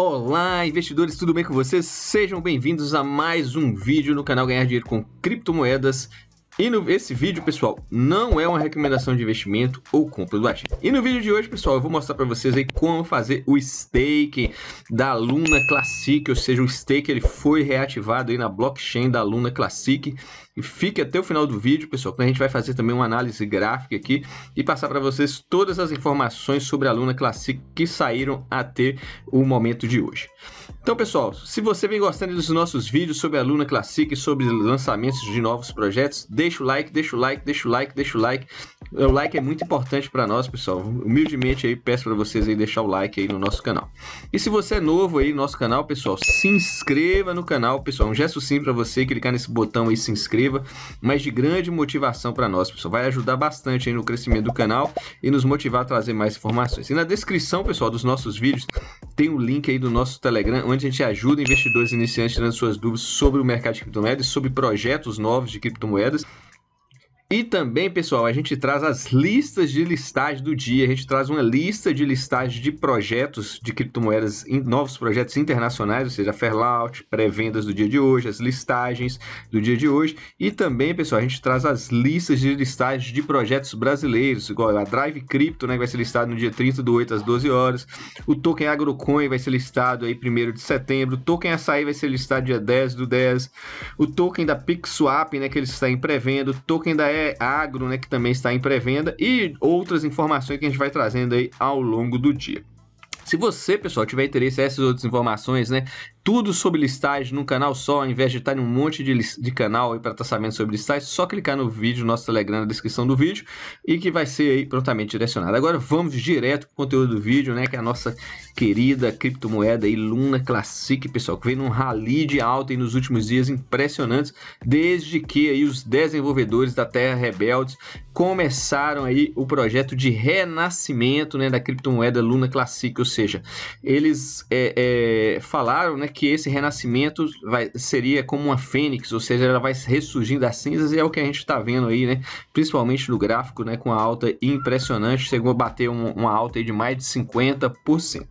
Olá, investidores, tudo bem com vocês? Sejam bem-vindos a mais um vídeo no canal Ganhar Dinheiro com Criptomoedas. E no, esse vídeo, pessoal, não é uma recomendação de investimento ou compra do ativo. E no vídeo de hoje, pessoal, eu vou mostrar para vocês aí como fazer o stake da Luna Classic, ou seja, o stake ele foi reativado aí na blockchain da Luna Classic. E fique até o final do vídeo, pessoal, que a gente vai fazer também uma análise gráfica aqui e passar para vocês todas as informações sobre a Luna Classic que saíram até o momento de hoje. Então, pessoal, se você vem gostando dos nossos vídeos sobre a Luna Classic, sobre lançamentos de novos projetos, deixe Deixa o like, deixa o like, deixa o like, deixa o like. O like é muito importante para nós, pessoal. Humildemente aí peço para vocês aí deixar o like aí no nosso canal. E se você é novo aí no nosso canal, pessoal, se inscreva no canal, pessoal. Um gesto sim para você clicar nesse botão aí se inscreva, mas de grande motivação para nós, pessoal. Vai ajudar bastante aí no crescimento do canal e nos motivar a trazer mais informações. E na descrição, pessoal, dos nossos vídeos tem o um link aí do nosso Telegram, onde a gente ajuda investidores iniciantes tirando suas dúvidas sobre o mercado de criptomoedas, sobre projetos novos de criptomoedas e também, pessoal, a gente traz as listas de listagem do dia. A gente traz uma lista de listagem de projetos de criptomoedas, novos projetos internacionais, ou seja, Fairlout, pré-vendas do dia de hoje, as listagens do dia de hoje. E também, pessoal, a gente traz as listas de listagem de projetos brasileiros, igual a Drive Crypto, né, que vai ser listado no dia 30 do 8 às 12 horas. O Token Agrocoin vai ser listado aí 1 de setembro. O Token Açaí vai ser listado dia 10 do 10. O Token da PixSwap, né, que ele está em pré-venda. O Token da Agro, né, que também está em pré-venda, e outras informações que a gente vai trazendo aí ao longo do dia. Se você, pessoal, tiver interesse nessas outras informações, né, tudo sobre listagem num canal só, ao invés de estar em um monte de, de canal aí para traçamento sobre listagem, só clicar no vídeo, nosso Telegram na descrição do vídeo e que vai ser aí prontamente direcionado. Agora vamos direto para o conteúdo do vídeo, né, que é a nossa querida criptomoeda aí, Luna Classic, pessoal, que vem num rally de alta aí nos últimos dias impressionantes, desde que aí os desenvolvedores da Terra Rebeldes começaram aí o projeto de renascimento, né, da criptomoeda Luna Classic, ou seja, eles é, é, falaram, né, que esse renascimento vai, seria como uma fênix, ou seja, ela vai ressurgindo das cinzas e é o que a gente está vendo aí, né? Principalmente no gráfico, né? Com a alta impressionante, chegou a bater um, uma alta de mais de 50%.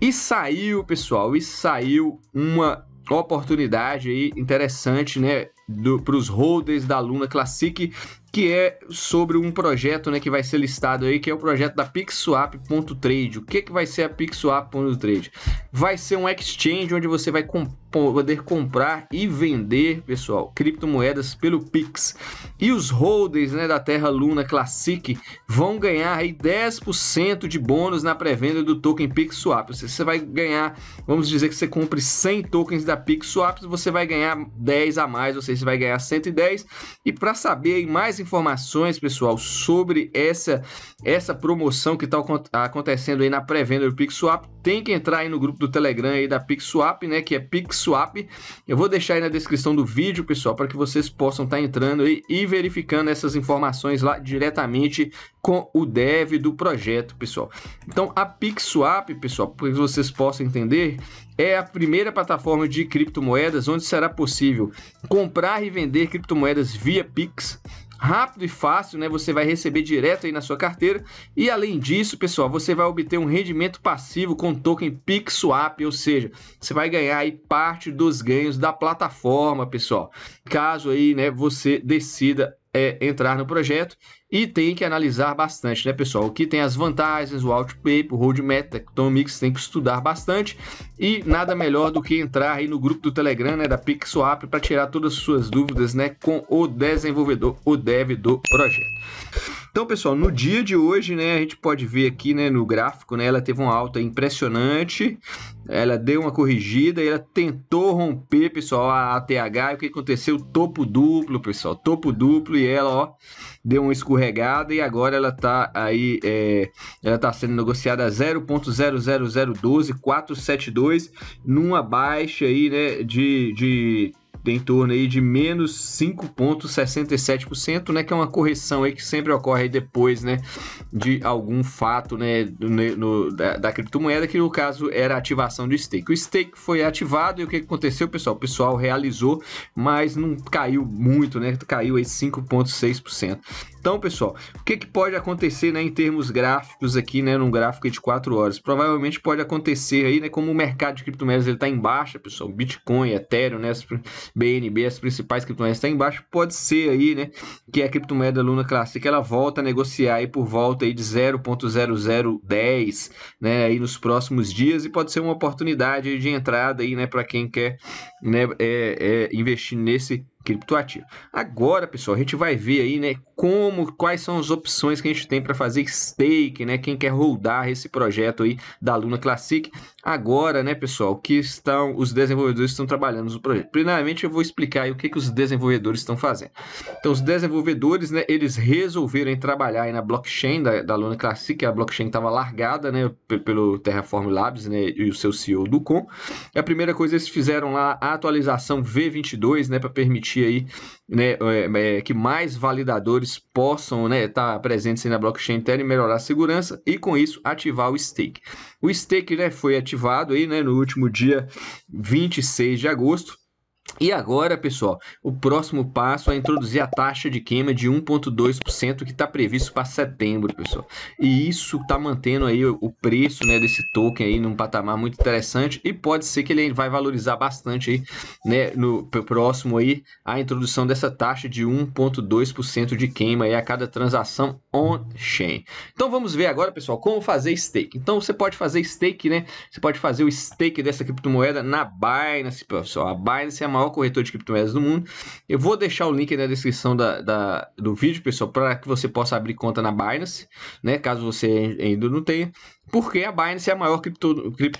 E saiu, pessoal, e saiu uma oportunidade aí interessante, né? Para os holders da Luna Classic que é sobre um projeto né, que vai ser listado aí, que é o projeto da PixSwap.trade. O que, que vai ser a PixSwap.trade? Vai ser um exchange onde você vai comp poder comprar e vender, pessoal, criptomoedas pelo Pix. E os holders né, da Terra Luna Classic vão ganhar aí 10% de bônus na pré-venda do token PixSwap. Ou seja, você vai ganhar, vamos dizer que você compre 100 tokens da PixSwap, você vai ganhar 10 a mais, ou seja, você vai ganhar 110. E para saber mais informações, pessoal, sobre essa essa promoção que está acontecendo aí na pré-venda do PixSwap, tem que entrar aí no grupo do Telegram aí da PixSwap, né, que é PixSwap. Eu vou deixar aí na descrição do vídeo, pessoal, para que vocês possam estar tá entrando aí e verificando essas informações lá diretamente com o dev do projeto, pessoal. Então, a PixSwap, pessoal, para que vocês possam entender, é a primeira plataforma de criptomoedas onde será possível comprar e vender criptomoedas via Pix rápido e fácil, né? Você vai receber direto aí na sua carteira. E além disso, pessoal, você vai obter um rendimento passivo com token PixSwap, ou seja, você vai ganhar aí parte dos ganhos da plataforma, pessoal. Caso aí, né, você decida é, entrar no projeto e tem que analisar bastante, né, pessoal? o que tem as vantagens, o outpaper, o roadmap, Tectonomics, tem que estudar bastante e nada melhor do que entrar aí no grupo do Telegram, né, da PixSwap, para tirar todas as suas dúvidas, né, com o desenvolvedor, o dev do projeto. Então, pessoal, no dia de hoje, né, a gente pode ver aqui, né, no gráfico, né, ela teve uma alta impressionante, ela deu uma corrigida, ela tentou romper, pessoal, a ATH, e o que aconteceu? Topo duplo, pessoal, topo duplo, e ela, ó, deu uma escorregada, e agora ela tá aí, é, ela tá sendo negociada a 0.00012472, numa baixa aí, né, de, de em torno aí de menos 5,67%, né? Que é uma correção aí que sempre ocorre depois, né? De algum fato, né? Do, no, da, da, criptomoeda, que no caso era a ativação do stake. O stake foi ativado e o que aconteceu, pessoal? O pessoal realizou, mas não caiu muito, né? Caiu aí 5,6%. Então, pessoal, o que, que pode acontecer né, em termos gráficos aqui, né? Num gráfico de 4 horas? Provavelmente pode acontecer aí, né? Como o mercado de criptomoedas está em baixa, pessoal, Bitcoin, Ethereum, né? BNB, as principais criptomoedas está embaixo, pode ser aí, né, que a criptomoeda Luna Classic ela volta a negociar aí por volta aí de 0.0010, né, aí nos próximos dias e pode ser uma oportunidade de entrada aí, né, para quem quer, né, é, é, investir nesse criptoativo. Agora, pessoal, a gente vai ver aí, né, como, quais são as opções que a gente tem para fazer stake, né, quem quer rodar esse projeto aí da Luna Classic. Agora, né, pessoal, que estão os desenvolvedores estão trabalhando no projeto. Primeiramente, eu vou explicar aí o que, que os desenvolvedores estão fazendo. Então, os desenvolvedores, né, eles resolveram trabalhar na blockchain da, da Luna Classic, a blockchain estava largada, né, pelo Terraform Labs, né, e o seu CEO do Com. E a primeira coisa eles fizeram lá a atualização V22, né, para permitir permitir aí, né, é, é, que mais validadores possam, né, estar tá presentes na blockchain Ethereum, melhorar a segurança e com isso ativar o stake. O stake, né, foi ativado aí, né, no último dia 26 de agosto e agora, pessoal, o próximo passo é introduzir a taxa de queima de 1,2% que está previsto para setembro, pessoal. E isso está mantendo aí o preço né, desse token aí num patamar muito interessante e pode ser que ele vai valorizar bastante aí, né, no próximo aí a introdução dessa taxa de 1,2% de queima aí a cada transação on-chain. Então vamos ver agora, pessoal, como fazer stake. Então você pode fazer stake, né? Você pode fazer o stake dessa criptomoeda na Binance, pessoal. A Binance é a maior corretora de criptomoedas do mundo. Eu vou deixar o link na descrição da, da do vídeo, pessoal, para que você possa abrir conta na Binance, né? Caso você ainda não tenha. Porque a Binance é a maior, cripto,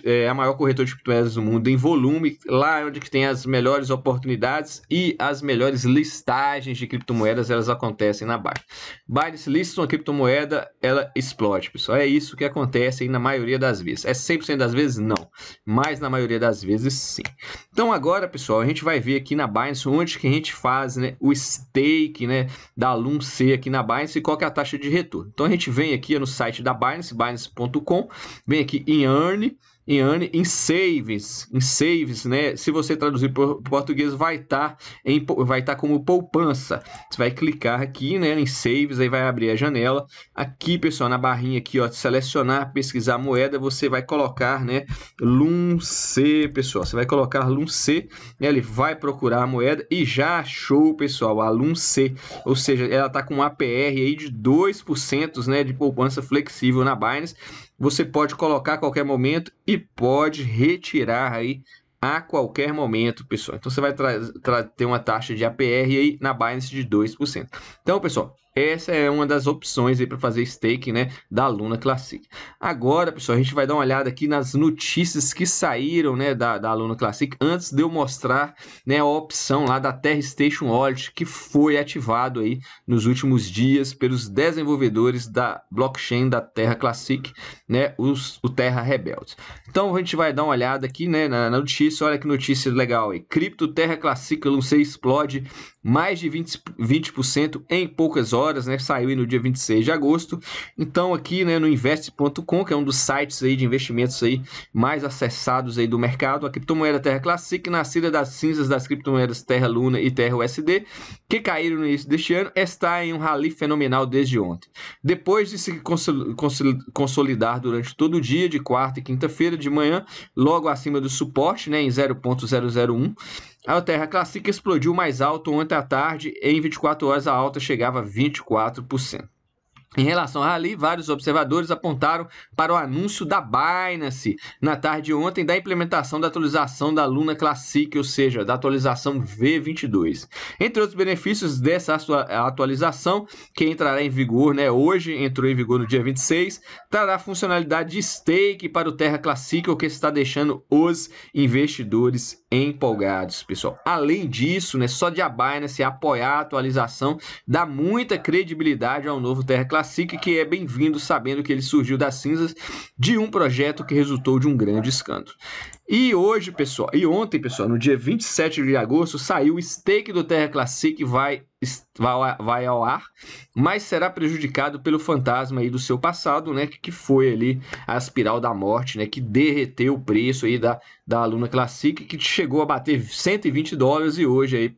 é a maior corretora de criptomoedas do mundo em volume, lá é onde que tem as melhores oportunidades e as melhores listagens de criptomoedas, elas acontecem na Binance. Binance listam uma criptomoeda, ela explode, pessoal. É isso que acontece na maioria das vezes. É 100% das vezes? Não. Mas na maioria das vezes, sim. Então agora, pessoal, a gente vai ver aqui na Binance onde que a gente faz né, o stake né, da Loom C aqui na Binance e qual que é a taxa de retorno. Então a gente vem aqui no site da Binance, binance.com, vem aqui em Earn, em, em saves, em saves, né? Se você traduzir para português, vai estar tá em, vai estar tá como poupança. Você vai clicar aqui, né, em saves, aí vai abrir a janela. Aqui, pessoal, na barrinha aqui, ó, selecionar, pesquisar moeda, você vai colocar, né, LUM C, pessoal. Você vai colocar LUM C, né, ele vai procurar a moeda e já achou, pessoal, a LUM C, ou seja, ela tá com um APR aí de 2%, né, de poupança flexível na Binance você pode colocar a qualquer momento e pode retirar aí a qualquer momento, pessoal. Então você vai ter uma taxa de APR aí na Binance de 2%. Então, pessoal, essa é uma das opções aí para fazer staking, né, da Luna Classic. Agora, pessoal, a gente vai dar uma olhada aqui nas notícias que saíram, né, da, da Luna Classic antes de eu mostrar, né, a opção lá da Terra Station Wallet que foi ativado aí nos últimos dias pelos desenvolvedores da blockchain da Terra Classic, né, os o Terra Rebeldes. Então, a gente vai dar uma olhada aqui, né, na, na notícia, olha que notícia legal aí. Cripto Terra Classic, não sei, explode mais de 20%, 20 em poucas horas, né? Saiu aí no dia 26 de agosto. Então, aqui né, no invest.com, que é um dos sites aí de investimentos aí mais acessados aí do mercado, a criptomoeda Terra Classic, nascida das cinzas das criptomoedas Terra Luna e Terra USD, que caíram no início deste ano, está em um rally fenomenal desde ontem. Depois de se consolidar durante todo o dia, de quarta e quinta-feira de manhã, logo acima do suporte, né, em 0.001 a Terra Classic explodiu mais alto ontem à tarde e em 24 horas a alta chegava a 24%. Em relação à Rally, vários observadores apontaram para o anúncio da Binance na tarde de ontem da implementação da atualização da Luna Classic, ou seja, da atualização V22. Entre outros benefícios dessa atualização, que entrará em vigor né, hoje, entrou em vigor no dia 26, trará funcionalidade de stake para o Terra Classic, o que está deixando os investidores empolgados, pessoal. Além disso, né, só de a Binance apoiar a atualização dá muita credibilidade ao novo Terra Classic, que é bem-vindo sabendo que ele surgiu das cinzas de um projeto que resultou de um grande escândalo. E hoje, pessoal, e ontem, pessoal, no dia 27 de agosto, saiu o stake do Terra Classic vai vai ao ar, mas será prejudicado pelo fantasma aí do seu passado, né? Que foi ali a espiral da morte, né? Que derreteu o preço aí da, da Luna Classic, que chegou a bater 120 dólares e hoje aí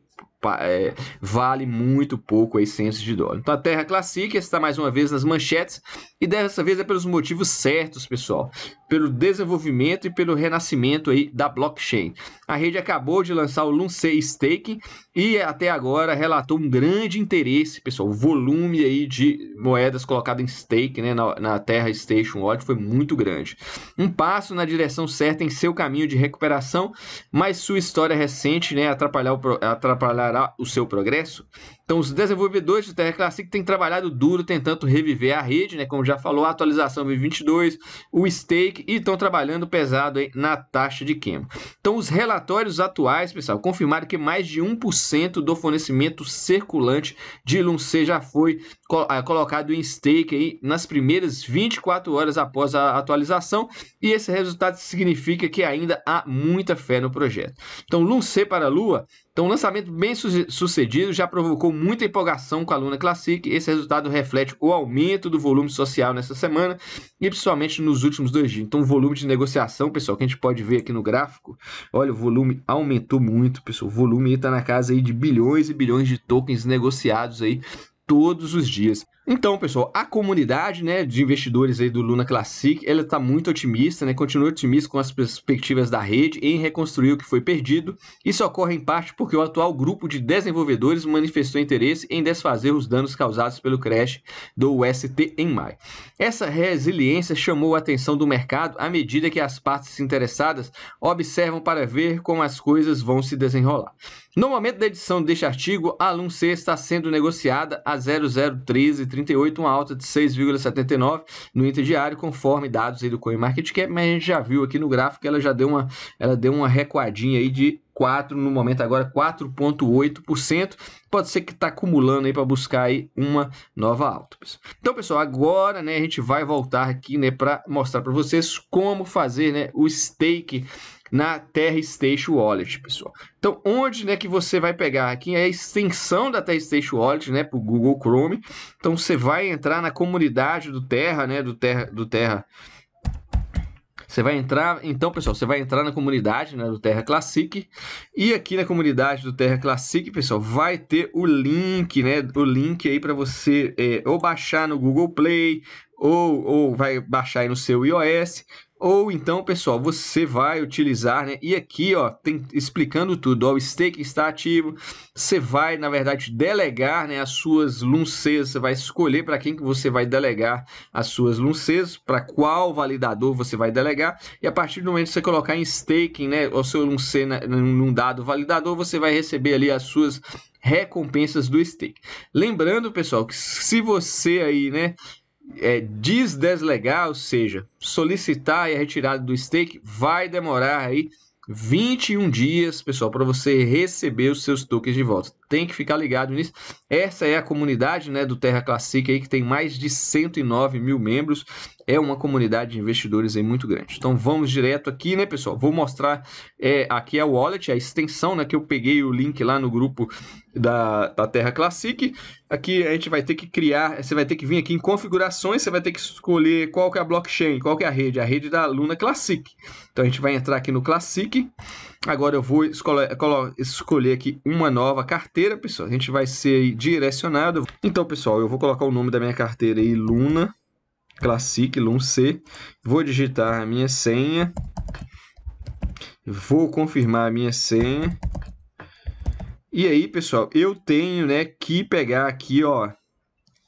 é, vale muito pouco aí, centos de dólar. Então a Terra Classic está mais uma vez nas manchetes e dessa vez é pelos motivos certos, pessoal pelo desenvolvimento e pelo renascimento aí da blockchain. A rede acabou de lançar o Lunce Staking e até agora relatou um grande interesse, pessoal, o volume aí de moedas colocadas em stake né, na, na Terra Station Wallet foi muito grande. Um passo na direção certa em seu caminho de recuperação, mas sua história recente né, atrapalhar o, atrapalhará o seu progresso? Então, os desenvolvedores do Terra Classic têm trabalhado duro tentando reviver a rede, né? Como já falou, a atualização 2022, o stake e estão trabalhando pesado aí na taxa de queima. Então, os relatórios atuais, pessoal, confirmaram que mais de 1% do fornecimento circulante de Ilum já foi eh, colocado em stake aí nas primeiras 24 horas após a atualização, e esse resultado significa que ainda há muita fé no projeto. Então, Lun para a Lua, então um lançamento bem sucedido, já provocou muita empolgação com a Luna Classic, esse resultado reflete o aumento do volume social nessa semana e principalmente nos últimos dois dias. Então, o volume de negociação, pessoal, que a gente pode ver aqui no gráfico, olha, o volume aumentou muito, pessoal, o volume está na casa aí de bilhões e bilhões de tokens negociados aí todos os dias. Então, pessoal, a comunidade né, de investidores aí do Luna Classic, ela está muito otimista, né, continua otimista com as perspectivas da rede em reconstruir o que foi perdido. Isso ocorre em parte porque o atual grupo de desenvolvedores manifestou interesse em desfazer os danos causados pelo crash do UST em maio. Essa resiliência chamou a atenção do mercado à medida que as partes interessadas observam para ver como as coisas vão se desenrolar. No momento da edição deste artigo, a Alum C está sendo negociada a 0,01338, uma alta de 6,79 no interdiário, conforme dados aí do CoinMarketCap, mas a gente já viu aqui no gráfico que ela já deu uma, ela deu uma recuadinha aí de 4, no momento agora 4,8%. Pode ser que está acumulando aí para buscar aí uma nova alta. Então, pessoal, agora né, a gente vai voltar aqui né, para mostrar para vocês como fazer né, o stake na Terra Station Wallet, pessoal. Então, onde né, que você vai pegar? Aqui é a extensão da Terra Station Wallet, né, para o Google Chrome. Então, você vai entrar na comunidade do Terra, né, do Terra, do Terra. Você vai entrar, então, pessoal, você vai entrar na comunidade né, do Terra Classic e aqui na comunidade do Terra Classic, pessoal, vai ter o link, né? O link aí para você é, ou baixar no Google Play ou, ou vai baixar aí no seu iOS ou então, pessoal, você vai utilizar, né? E aqui, ó, tem, explicando tudo, ó, o stake está ativo. Você vai, na verdade, delegar, né, as suas luncesas. Você vai escolher para quem que você vai delegar as suas luncesas, para qual validador você vai delegar. E a partir do momento que você colocar em staking, né, o seu lunce né, num dado validador, você vai receber ali as suas recompensas do stake. Lembrando, pessoal, que se você aí, né, é, desdeslegar, ou seja, solicitar a é retirada do stake, vai demorar aí 21 dias, pessoal, para você receber os seus tokens de volta tem que ficar ligado nisso. Essa é a comunidade né, do Terra Classic aí, que tem mais de 109 mil membros. É uma comunidade de investidores aí muito grande. Então vamos direto aqui, né, pessoal? Vou mostrar é, aqui a wallet, a extensão, né? Que eu peguei o link lá no grupo da, da Terra Classic. Aqui a gente vai ter que criar, você vai ter que vir aqui em configurações, você vai ter que escolher qual que é a blockchain, qual que é a rede, a rede da Luna Classic. Então a gente vai entrar aqui no Classic. Agora eu vou escolher, escolher aqui uma nova carteira, pessoal. A gente vai ser direcionado. Então, pessoal, eu vou colocar o nome da minha carteira aí, Luna Classic, Luna C. Vou digitar a minha senha. Vou confirmar a minha senha. E aí, pessoal, eu tenho né, que pegar aqui, ó,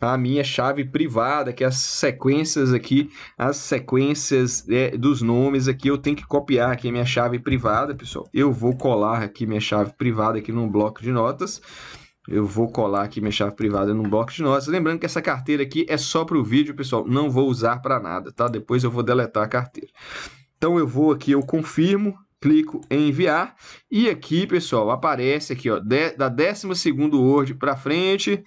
a minha é chave privada, que é as sequências aqui, as sequências é, dos nomes aqui, eu tenho que copiar aqui a minha chave privada, pessoal. Eu vou colar aqui minha chave privada aqui num bloco de notas. Eu vou colar aqui minha chave privada num bloco de notas. Lembrando que essa carteira aqui é só para o vídeo, pessoal. Não vou usar para nada, tá? Depois eu vou deletar a carteira. Então eu vou aqui, eu confirmo, clico em enviar e aqui, pessoal, aparece aqui, ó, de, da 12 Word para frente,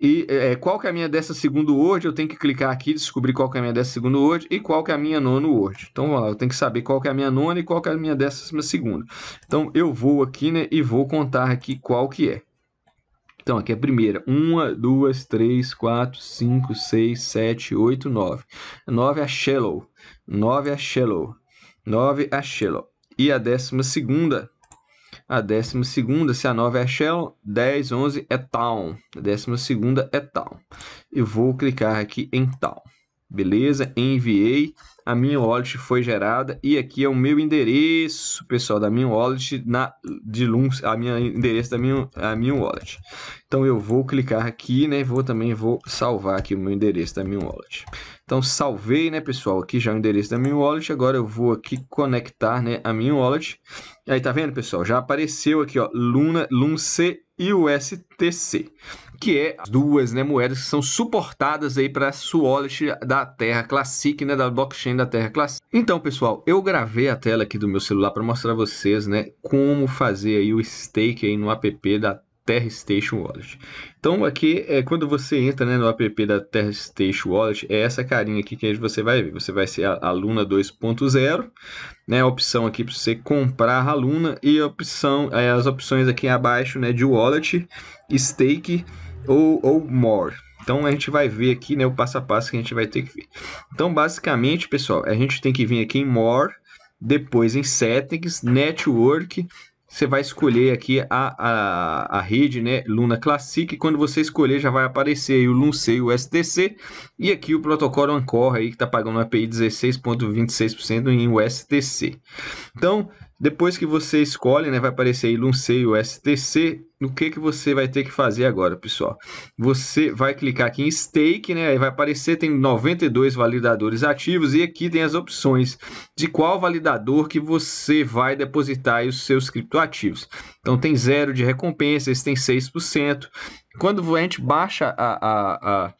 e é, é, qual que é a minha dessa segunda Word? Eu tenho que clicar aqui, descobrir qual que é a minha dessa segunda Word e qual que é a minha nona Word. Então, vamos lá, eu tenho que saber qual que é a minha nona e qual que é a minha décima segunda. Então, eu vou aqui, né, e vou contar aqui qual que é. Então, aqui é a primeira. uma, duas, três, quatro, cinco, seis, sete, oito, nove. Nove é a shallow. Nove é a shallow. Nove é a shallow. E a décima segunda a décima segunda, se a 9 é Shell, 10, 11 é Town. A décima segunda é Town. Eu vou clicar aqui em Town. Beleza? Enviei. A minha wallet foi gerada e aqui é o meu endereço, pessoal, da minha wallet na de Lums, a minha endereço da minha a minha wallet. Então eu vou clicar aqui, né? Vou também vou salvar aqui o meu endereço da minha wallet. Então salvei, né, pessoal? Aqui já é o endereço da minha wallet. Agora eu vou aqui conectar, né, a minha wallet. Aí tá vendo, pessoal? Já apareceu aqui, ó, Luna Lunce USTC que é as duas né, moedas que são suportadas aí para a wallet da Terra Classic, né, da blockchain da Terra Classic. Então, pessoal, eu gravei a tela aqui do meu celular para mostrar a vocês, né, como fazer aí o stake aí no app da Terra Station Wallet. Então aqui é quando você entra né, no app da Terra Station Wallet, é essa carinha aqui que você vai ver. Você vai ser a aluna 2.0, né? A opção aqui para você comprar a aluna e a opção, é, as opções aqui abaixo, né, de wallet, stake ou, ou more. Então a gente vai ver aqui né, o passo a passo que a gente vai ter que ver. Então basicamente, pessoal, a gente tem que vir aqui em more, depois em settings, network, você vai escolher aqui a, a, a rede né, Luna Classic, quando você escolher já vai aparecer o Lunsei e o STC, e aqui o protocolo Ancor aí que está pagando API 16.26% em USDC. Então, depois que você escolhe, né, vai aparecer aí o STC, no que, que você vai ter que fazer agora, pessoal? Você vai clicar aqui em Stake, né, aí vai aparecer, tem 92 validadores ativos e aqui tem as opções de qual validador que você vai depositar os seus criptoativos. Então tem zero de recompensa, esse tem 6%. Quando a gente baixa a, a, a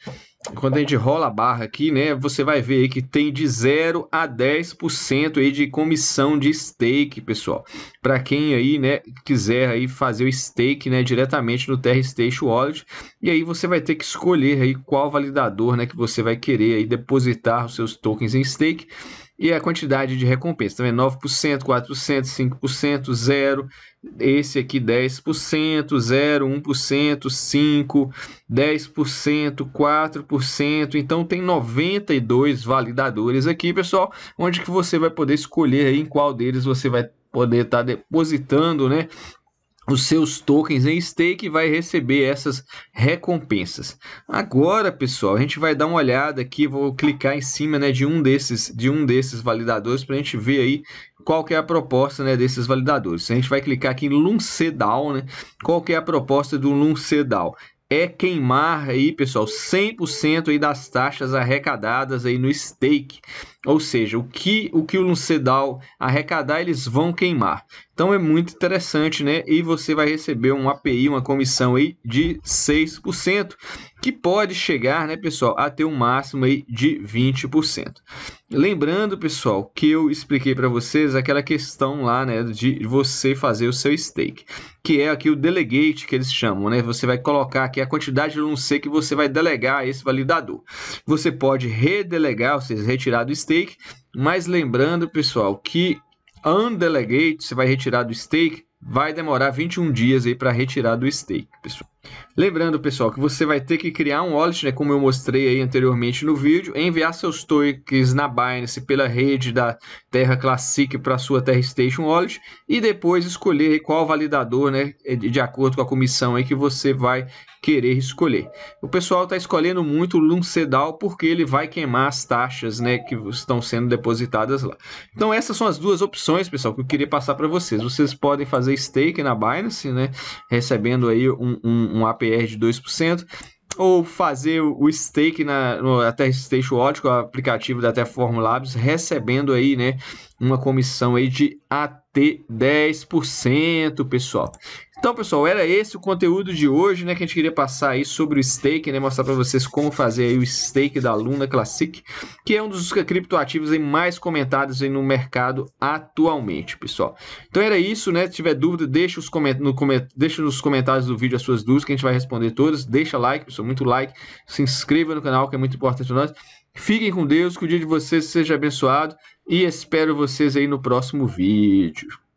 quando a gente rola a barra aqui, né, você vai ver que tem de 0 a 10% aí de comissão de stake, pessoal. Para quem aí, né, quiser aí fazer o stake, né, diretamente no Terra Station Wallet, e aí você vai ter que escolher aí qual validador, né, que você vai querer aí depositar os seus tokens em stake e a quantidade de recompensa, também 9%, 4%, 5%, 0, esse aqui 10%, 0, 1%, 5, 10%, 4%. Então tem 92 validadores aqui, pessoal, onde que você vai poder escolher aí em qual deles você vai poder estar tá depositando, né, os seus tokens em stake e vai receber essas recompensas. Agora, pessoal, a gente vai dar uma olhada aqui, vou clicar em cima, né, de um desses, de um desses validadores para a gente ver aí qual que é a proposta né, desses validadores. A gente vai clicar aqui em Luncedal, né? Qual que é a proposta do Luncedal? É queimar aí, pessoal, 100% aí das taxas arrecadadas aí no stake. Ou seja, o que o, que o Luncedal arrecadar, eles vão queimar. Então é muito interessante, né? E você vai receber um API, uma comissão aí de 6%, que pode chegar, né, pessoal, até um máximo aí de 20%. Lembrando, pessoal, que eu expliquei para vocês aquela questão lá, né, de você fazer o seu stake, que é aqui o delegate que eles chamam, né? Você vai colocar aqui a quantidade de LUNC que você vai delegar a esse validador. Você pode redelegar, ou seja, retirar do stake, mas lembrando, pessoal, que undelegate, você vai retirar do stake, vai demorar 21 dias aí para retirar do stake, pessoal. Lembrando, pessoal, que você vai ter que criar um wallet, né, como eu mostrei aí anteriormente no vídeo, enviar seus tokens na Binance pela rede da Terra Classic para sua Terra Station Wallet e depois escolher qual validador, né, é de acordo com a comissão aí que você vai querer escolher. O pessoal está escolhendo muito o Luncedal porque ele vai queimar as taxas, né, que estão sendo depositadas lá. Então essas são as duas opções, pessoal, que eu queria passar para vocês. Vocês podem fazer stake na Binance, né, recebendo aí um, um um, APR de 2%, ou fazer o stake na, no até Station o aplicativo da Terraform Labs, recebendo aí, né, uma comissão aí de até 10%, pessoal. Então, pessoal, era esse o conteúdo de hoje, né? Que a gente queria passar aí sobre o stake, né? Mostrar para vocês como fazer aí o stake da Luna Classic, que é um dos criptoativos aí mais comentados aí no mercado atualmente, pessoal. Então era isso, né? Se tiver dúvida, deixa, os coment... no coment... deixa nos comentários do vídeo as suas dúvidas, que a gente vai responder todas. Deixa like, pessoal, muito like. Se inscreva no canal, que é muito importante para nós. Fiquem com Deus, que o dia de vocês seja abençoado e espero vocês aí no próximo vídeo.